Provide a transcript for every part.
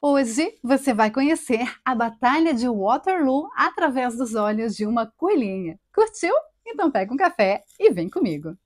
Hoje você vai conhecer a Batalha de Waterloo através dos olhos de uma coelhinha. Curtiu? Então pega um café e vem comigo.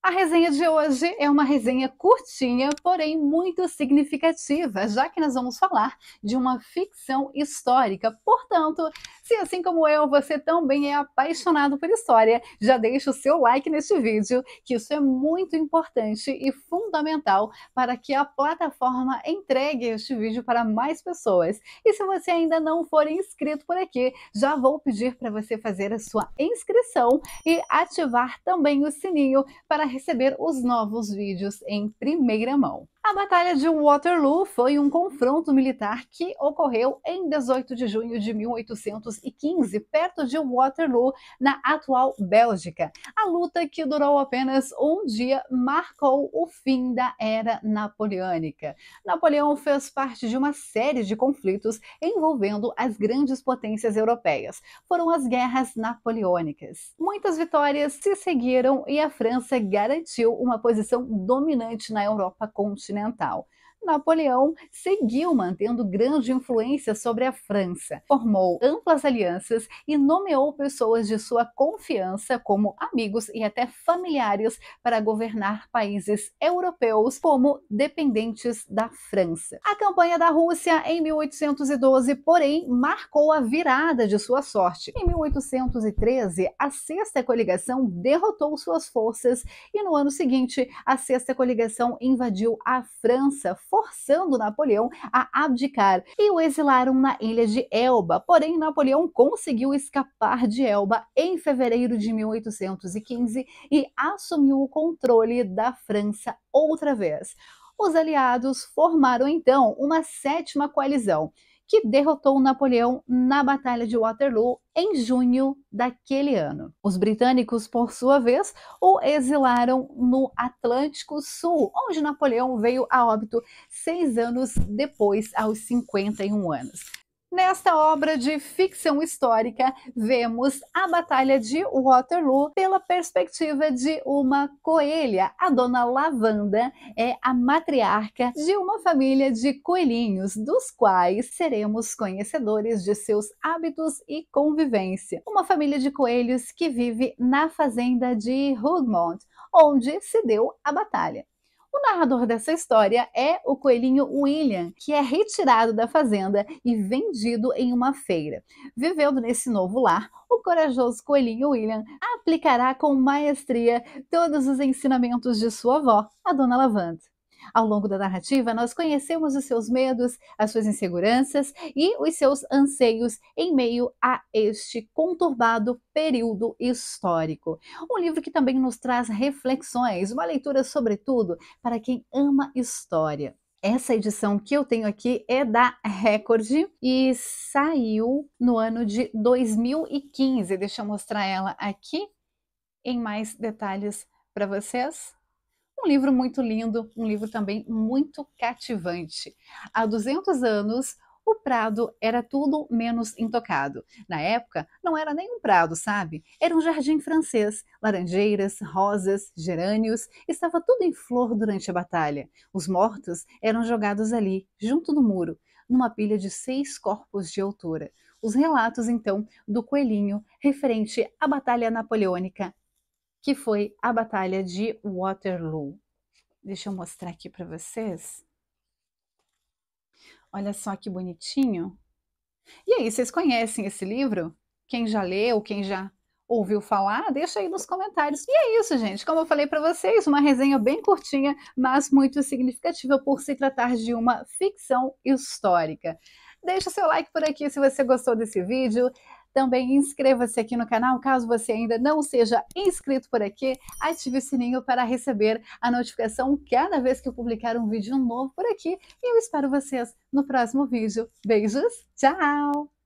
A resenha de hoje é uma resenha curtinha, porém muito significativa, já que nós vamos falar de uma ficção histórica. Portanto, se assim como eu, você também é apaixonado por história, já deixa o seu like neste vídeo, que isso é muito importante e fundamental para que a plataforma entregue este vídeo para mais pessoas. E se você ainda não for inscrito por aqui, já vou pedir para você fazer a sua inscrição e ativar também o sininho para receber os novos vídeos em primeira mão. A Batalha de Waterloo foi um confronto militar que ocorreu em 18 de junho de 1815, perto de Waterloo, na atual Bélgica. A luta, que durou apenas um dia, marcou o fim da Era Napoleônica. Napoleão fez parte de uma série de conflitos envolvendo as grandes potências europeias. Foram as Guerras Napoleônicas. Muitas vitórias se seguiram e a França garantiu uma posição dominante na Europa continental continental. Napoleão seguiu mantendo grande influência sobre a França, formou amplas alianças e nomeou pessoas de sua confiança como amigos e até familiares para governar países europeus como dependentes da França. A campanha da Rússia em 1812, porém, marcou a virada de sua sorte. Em 1813, a Sexta Coligação derrotou suas forças e no ano seguinte, a Sexta Coligação invadiu a França forçando Napoleão a abdicar e o exilaram na ilha de Elba. Porém, Napoleão conseguiu escapar de Elba em fevereiro de 1815 e assumiu o controle da França outra vez. Os aliados formaram então uma sétima coalizão que derrotou Napoleão na Batalha de Waterloo em junho daquele ano. Os britânicos, por sua vez, o exilaram no Atlântico Sul, onde Napoleão veio a óbito seis anos depois, aos 51 anos. Nesta obra de ficção histórica, vemos a Batalha de Waterloo pela perspectiva de uma coelha. A dona Lavanda é a matriarca de uma família de coelhinhos, dos quais seremos conhecedores de seus hábitos e convivência. Uma família de coelhos que vive na fazenda de Hugmont, onde se deu a batalha. O narrador dessa história é o coelhinho William, que é retirado da fazenda e vendido em uma feira. Vivendo nesse novo lar, o corajoso coelhinho William aplicará com maestria todos os ensinamentos de sua avó, a dona Lavanda. Ao longo da narrativa, nós conhecemos os seus medos, as suas inseguranças e os seus anseios em meio a este conturbado período histórico. Um livro que também nos traz reflexões, uma leitura, sobretudo, para quem ama história. Essa edição que eu tenho aqui é da Record e saiu no ano de 2015. Deixa eu mostrar ela aqui em mais detalhes para vocês. Um livro muito lindo, um livro também muito cativante. Há 200 anos, o prado era tudo menos intocado. Na época, não era nem um prado, sabe? Era um jardim francês. Laranjeiras, rosas, gerânios, estava tudo em flor durante a batalha. Os mortos eram jogados ali, junto do muro, numa pilha de seis corpos de altura. Os relatos, então, do coelhinho referente à Batalha Napoleônica que foi a Batalha de Waterloo. Deixa eu mostrar aqui para vocês. Olha só que bonitinho. E aí, vocês conhecem esse livro? Quem já leu, quem já ouviu falar, deixa aí nos comentários. E é isso, gente. Como eu falei para vocês, uma resenha bem curtinha, mas muito significativa por se tratar de uma ficção histórica. Deixe seu like por aqui se você gostou desse vídeo. Também inscreva-se aqui no canal, caso você ainda não seja inscrito por aqui, ative o sininho para receber a notificação cada vez que eu publicar um vídeo novo por aqui. E eu espero vocês no próximo vídeo. Beijos, tchau!